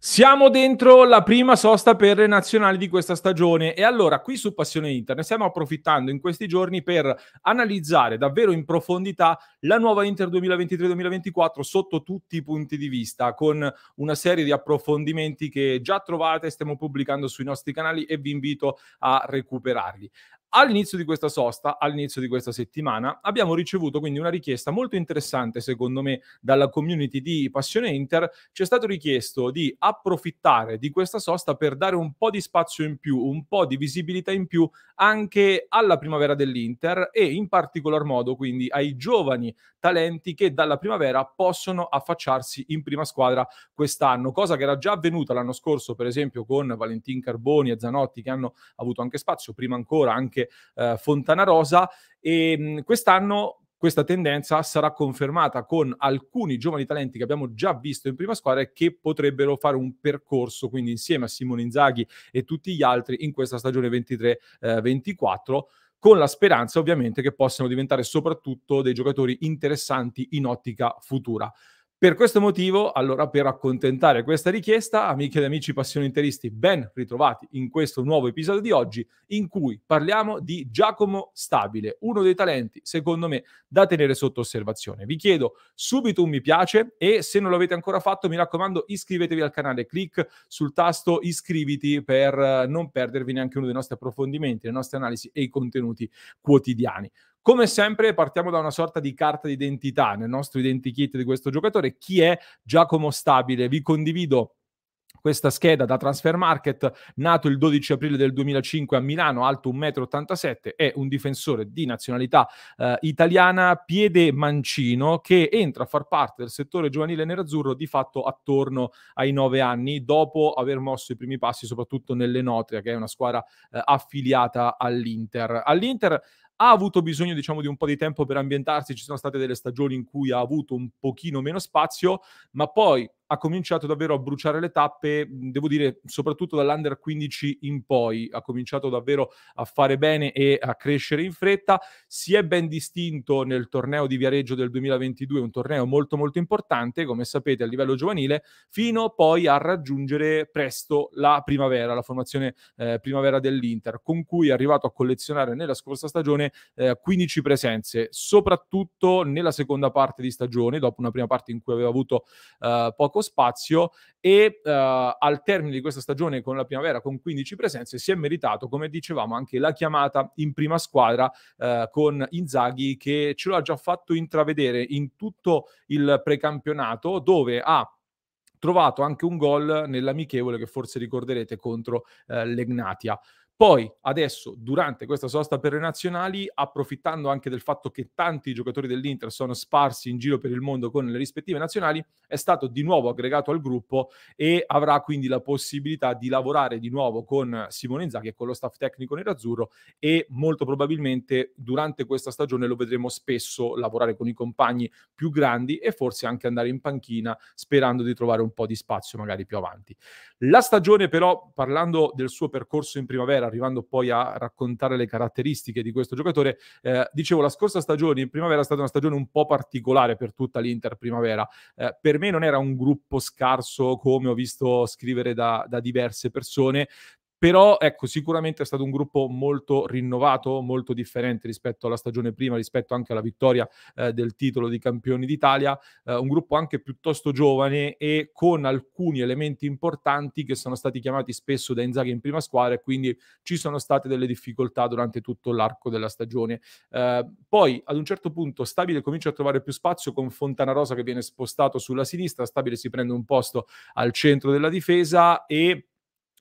Siamo dentro la prima sosta per le nazionali di questa stagione e allora qui su Passione Internet stiamo approfittando in questi giorni per analizzare davvero in profondità la nuova Inter 2023-2024 sotto tutti i punti di vista con una serie di approfondimenti che già trovate, stiamo pubblicando sui nostri canali e vi invito a recuperarli. All'inizio di questa sosta, all'inizio di questa settimana, abbiamo ricevuto quindi una richiesta molto interessante, secondo me, dalla community di Passione Inter. Ci è stato richiesto di approfittare di questa sosta per dare un po' di spazio in più, un po' di visibilità in più anche alla primavera dell'Inter e in particolar modo quindi ai giovani talenti che dalla primavera possono affacciarsi in prima squadra quest'anno, cosa che era già avvenuta l'anno scorso, per esempio, con Valentin Carboni e Zanotti che hanno avuto anche spazio, prima ancora anche anche eh, Fontana Rosa e ehm, mh, quest'anno questa tendenza sarà confermata con alcuni giovani talenti che abbiamo già visto in prima squadra e che potrebbero fare un percorso, quindi insieme a Simone Inzaghi e tutti gli altri in questa stagione 23-24. Eh, con la speranza ovviamente che possano diventare soprattutto dei giocatori interessanti in ottica futura. Per questo motivo, allora, per accontentare questa richiesta, amiche ed amici passioninteristi, ben ritrovati in questo nuovo episodio di oggi, in cui parliamo di Giacomo Stabile, uno dei talenti, secondo me, da tenere sotto osservazione. Vi chiedo subito un mi piace e se non l'avete ancora fatto, mi raccomando, iscrivetevi al canale, clic sul tasto iscriviti per eh, non perdervi neanche uno dei nostri approfondimenti, le nostre analisi e i contenuti quotidiani. Come sempre partiamo da una sorta di carta d'identità nel nostro identikit di questo giocatore. Chi è Giacomo Stabile? Vi condivido questa scheda da Transfer Market, nato il 12 aprile del 2005 a Milano, alto 1,87 m, è un difensore di nazionalità eh, italiana, piede mancino, che entra a far parte del settore giovanile nerazzurro di fatto attorno ai 9 anni, dopo aver mosso i primi passi soprattutto nelle Notria, che è una squadra eh, affiliata all'Inter. All'Inter ha avuto bisogno diciamo di un po' di tempo per ambientarsi, ci sono state delle stagioni in cui ha avuto un pochino meno spazio, ma poi ha cominciato davvero a bruciare le tappe, devo dire soprattutto dall'under 15 in poi, ha cominciato davvero a fare bene e a crescere in fretta, si è ben distinto nel torneo di Viareggio del 2022, un torneo molto molto importante, come sapete a livello giovanile, fino poi a raggiungere presto la primavera, la formazione eh, primavera dell'Inter, con cui è arrivato a collezionare nella scorsa stagione eh, 15 presenze, soprattutto nella seconda parte di stagione, dopo una prima parte in cui aveva avuto eh, poco spazio e eh, al termine di questa stagione con la primavera con 15 presenze si è meritato, come dicevamo, anche la chiamata in prima squadra eh, con Inzaghi che ce l'ha già fatto intravedere in tutto il precampionato dove ha trovato anche un gol nell'amichevole che forse ricorderete contro eh, l'Egnatia. Poi adesso, durante questa sosta per le nazionali, approfittando anche del fatto che tanti giocatori dell'Inter sono sparsi in giro per il mondo con le rispettive nazionali, è stato di nuovo aggregato al gruppo e avrà quindi la possibilità di lavorare di nuovo con Simone Inzaghi e con lo staff tecnico nerazzurro e molto probabilmente durante questa stagione lo vedremo spesso lavorare con i compagni più grandi e forse anche andare in panchina sperando di trovare un po' di spazio magari più avanti. La stagione però, parlando del suo percorso in primavera, arrivando poi a raccontare le caratteristiche di questo giocatore. Eh, dicevo, la scorsa stagione in primavera è stata una stagione un po' particolare per tutta l'Inter primavera. Eh, per me non era un gruppo scarso, come ho visto scrivere da, da diverse persone, però ecco, sicuramente è stato un gruppo molto rinnovato, molto differente rispetto alla stagione prima, rispetto anche alla vittoria eh, del titolo di campioni d'Italia, eh, un gruppo anche piuttosto giovane e con alcuni elementi importanti che sono stati chiamati spesso da Inzaghi in prima squadra e quindi ci sono state delle difficoltà durante tutto l'arco della stagione. Eh, poi ad un certo punto Stabile comincia a trovare più spazio con Fontana Rosa che viene spostato sulla sinistra, Stabile si prende un posto al centro della difesa e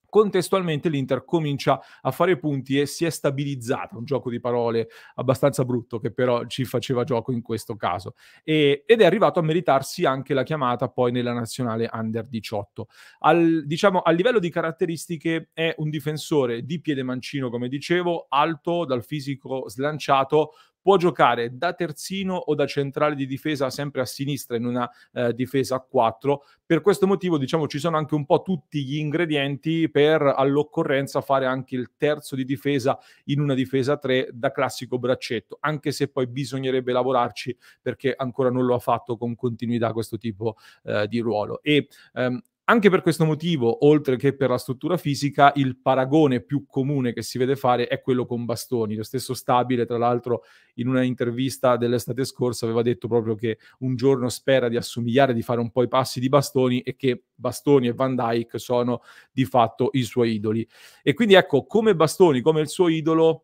Contestualmente l'Inter comincia a fare punti e si è stabilizzata, un gioco di parole abbastanza brutto che però ci faceva gioco in questo caso, e, ed è arrivato a meritarsi anche la chiamata poi nella nazionale under 18. Al, diciamo, a livello di caratteristiche è un difensore di piede mancino, come dicevo, alto, dal fisico slanciato, può giocare da terzino o da centrale di difesa sempre a sinistra in una eh, difesa a 4. Per questo motivo, diciamo, ci sono anche un po' tutti gli ingredienti per all'occorrenza fare anche il terzo di difesa in una difesa 3 da classico braccetto, anche se poi bisognerebbe lavorarci perché ancora non lo ha fatto con continuità questo tipo eh, di ruolo. E ehm, anche per questo motivo, oltre che per la struttura fisica, il paragone più comune che si vede fare è quello con bastoni. Lo stesso Stabile, tra l'altro, in una intervista dell'estate scorsa aveva detto proprio che un giorno spera di assomigliare, di fare un po' i passi di bastoni e che Bastoni e Van Dyke sono di fatto i suoi idoli. E quindi ecco, come Bastoni, come il suo idolo,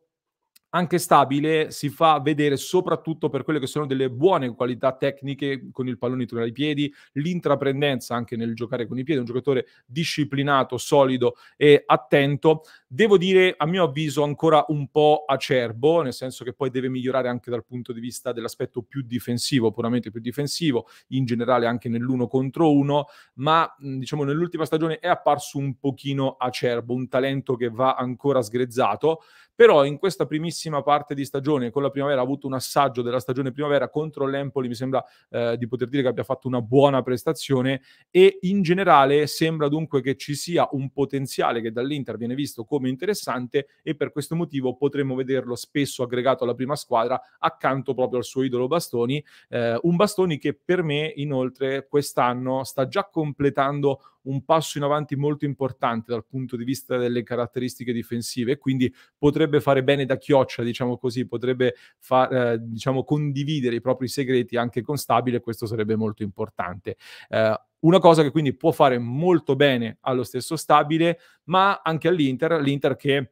anche stabile, si fa vedere soprattutto per quelle che sono delle buone qualità tecniche con il pallone tra i piedi, l'intraprendenza anche nel giocare con i piedi, un giocatore disciplinato, solido e attento. Devo dire, a mio avviso, ancora un po' acerbo, nel senso che poi deve migliorare anche dal punto di vista dell'aspetto più difensivo, puramente più difensivo, in generale anche nell'uno contro uno, ma diciamo nell'ultima stagione è apparso un pochino acerbo, un talento che va ancora sgrezzato, però in questa primissima parte di stagione con la primavera ha avuto un assaggio della stagione primavera contro l'Empoli, mi sembra eh, di poter dire che abbia fatto una buona prestazione e in generale sembra dunque che ci sia un potenziale che dall'Inter viene visto come interessante e per questo motivo potremmo vederlo spesso aggregato alla prima squadra accanto proprio al suo idolo Bastoni, eh, un Bastoni che per me inoltre quest'anno sta già completando un passo in avanti molto importante dal punto di vista delle caratteristiche difensive, quindi potrebbe fare bene da chioccia, diciamo così, potrebbe far, eh, diciamo, condividere i propri segreti anche con Stabile, questo sarebbe molto importante. Eh, una cosa che quindi può fare molto bene allo stesso Stabile, ma anche all'Inter, l'Inter che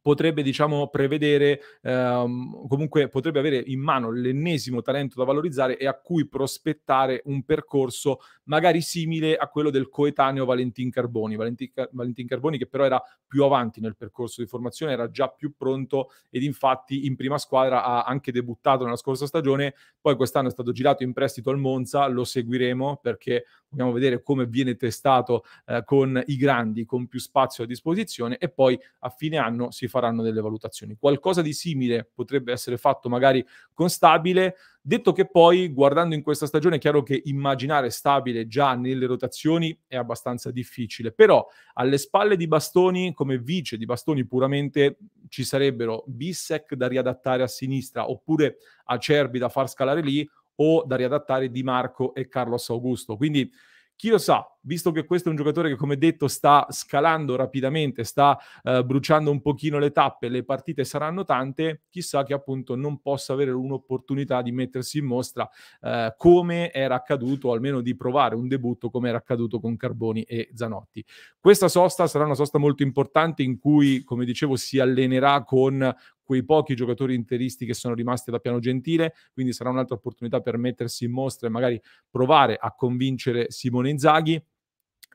potrebbe diciamo prevedere ehm, comunque potrebbe avere in mano l'ennesimo talento da valorizzare e a cui prospettare un percorso magari simile a quello del coetaneo Valentin Carboni Valentin, Valentin Carboni che però era più avanti nel percorso di formazione era già più pronto ed infatti in prima squadra ha anche debuttato nella scorsa stagione poi quest'anno è stato girato in prestito al Monza lo seguiremo perché dobbiamo vedere come viene testato eh, con i grandi, con più spazio a disposizione e poi a fine anno si faranno delle valutazioni. Qualcosa di simile potrebbe essere fatto magari con stabile, detto che poi guardando in questa stagione è chiaro che immaginare stabile già nelle rotazioni è abbastanza difficile, però alle spalle di Bastoni come vice di Bastoni puramente ci sarebbero Bissec da riadattare a sinistra oppure Acerbi da far scalare lì o da riadattare Di Marco e Carlos Augusto. Quindi chi lo sa, visto che questo è un giocatore che, come detto, sta scalando rapidamente, sta eh, bruciando un pochino le tappe, le partite saranno tante, chissà che appunto non possa avere un'opportunità di mettersi in mostra eh, come era accaduto, o almeno di provare un debutto come era accaduto con Carboni e Zanotti. Questa sosta sarà una sosta molto importante in cui, come dicevo, si allenerà con quei pochi giocatori interisti che sono rimasti da Piano Gentile, quindi sarà un'altra opportunità per mettersi in mostra e magari provare a convincere Simone Inzaghi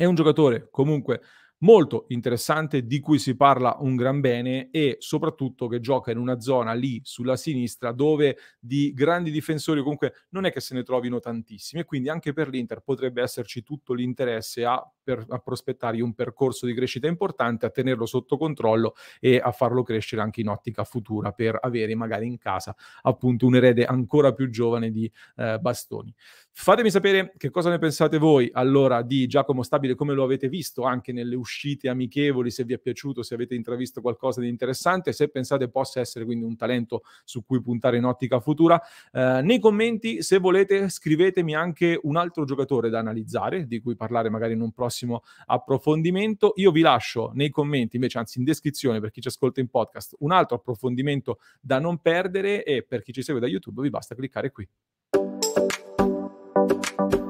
è un giocatore comunque molto interessante di cui si parla un gran bene e soprattutto che gioca in una zona lì sulla sinistra dove di grandi difensori comunque non è che se ne trovino tantissimi e quindi anche per l'Inter potrebbe esserci tutto l'interesse a, per, a prospettargli un percorso di crescita importante, a tenerlo sotto controllo e a farlo crescere anche in ottica futura per avere magari in casa appunto un erede ancora più giovane di eh, Bastoni. Fatemi sapere che cosa ne pensate voi allora di Giacomo Stabile, come lo avete visto anche nelle uscite amichevoli, se vi è piaciuto, se avete intravisto qualcosa di interessante, se pensate possa essere quindi un talento su cui puntare in ottica futura. Eh, nei commenti, se volete, scrivetemi anche un altro giocatore da analizzare, di cui parlare magari in un prossimo approfondimento. Io vi lascio nei commenti, invece, anzi in descrizione per chi ci ascolta in podcast, un altro approfondimento da non perdere e per chi ci segue da YouTube vi basta cliccare qui. Thank you.